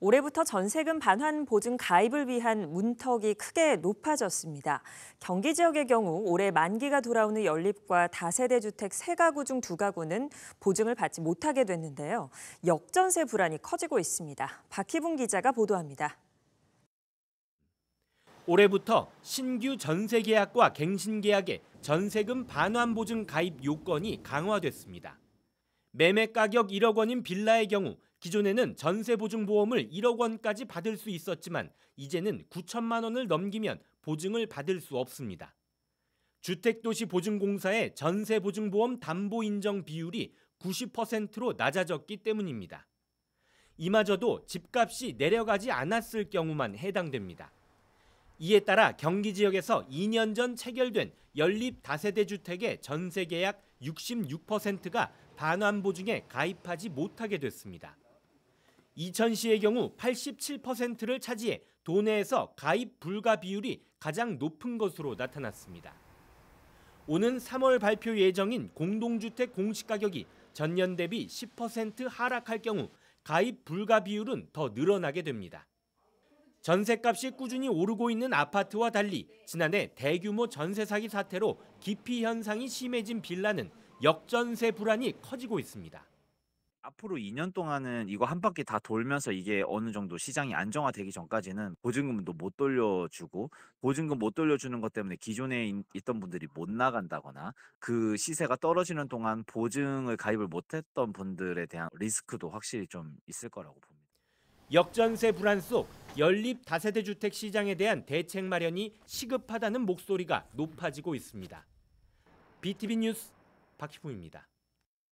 올해부터 전세금 반환 보증 가입을 위한 문턱이 크게 높아졌습니다. 경기 지역의 경우 올해 만기가 돌아오는 연립과 다세대 주택 세가구 중 두가구는 보증을 받지 못하게 됐는데요. 역전세 불안이 커지고 있습니다. 박희분 기자가 보도합니다. 올해부터 신규 전세 계약과 갱신 계약의 전세금 반환 보증 가입 요건이 강화됐습니다. 매매 가격 1억 원인 빌라의 경우 기존에는 전세보증보험을 1억 원까지 받을 수 있었지만 이제는 9천만 원을 넘기면 보증을 받을 수 없습니다. 주택도시보증공사의 전세보증보험 담보 인정 비율이 90%로 낮아졌기 때문입니다. 이마저도 집값이 내려가지 않았을 경우만 해당됩니다. 이에 따라 경기 지역에서 2년 전 체결된 연립 다세대 주택의 전세 계약 66%가 반환 보증에 가입하지 못하게 됐습니다. 이천시의 경우 87%를 차지해 도내에서 가입 불가 비율이 가장 높은 것으로 나타났습니다. 오는 3월 발표 예정인 공동주택 공시가격이 전년 대비 10% 하락할 경우 가입 불가 비율은 더 늘어나게 됩니다. 전세값이 꾸준히 오르고 있는 아파트와 달리 지난해 대규모 전세 사기 사태로 기피 현상이 심해진 빌라는 역전세 불안이 커지고 있습니다. 앞으로 2년 동안은 이거 한 바퀴 다 돌면서 이게 어느 정도 시장이 안정화되기 전까지는 보증금도 못 돌려주고 보증금 못 돌려주는 것 때문에 기존에 있던 분들이 못 나간다거나 그 시세가 떨어지는 동안 보증을 가입을 못했던 분들에 대한 리스크도 확실히 좀 있을 거라고 봅니다. 역전세 불안 속 연립 다세대 주택 시장에 대한 대책 마련이 시급하다는 목소리가 높아지고 있습니다. BTV 뉴스 박희풍입니다.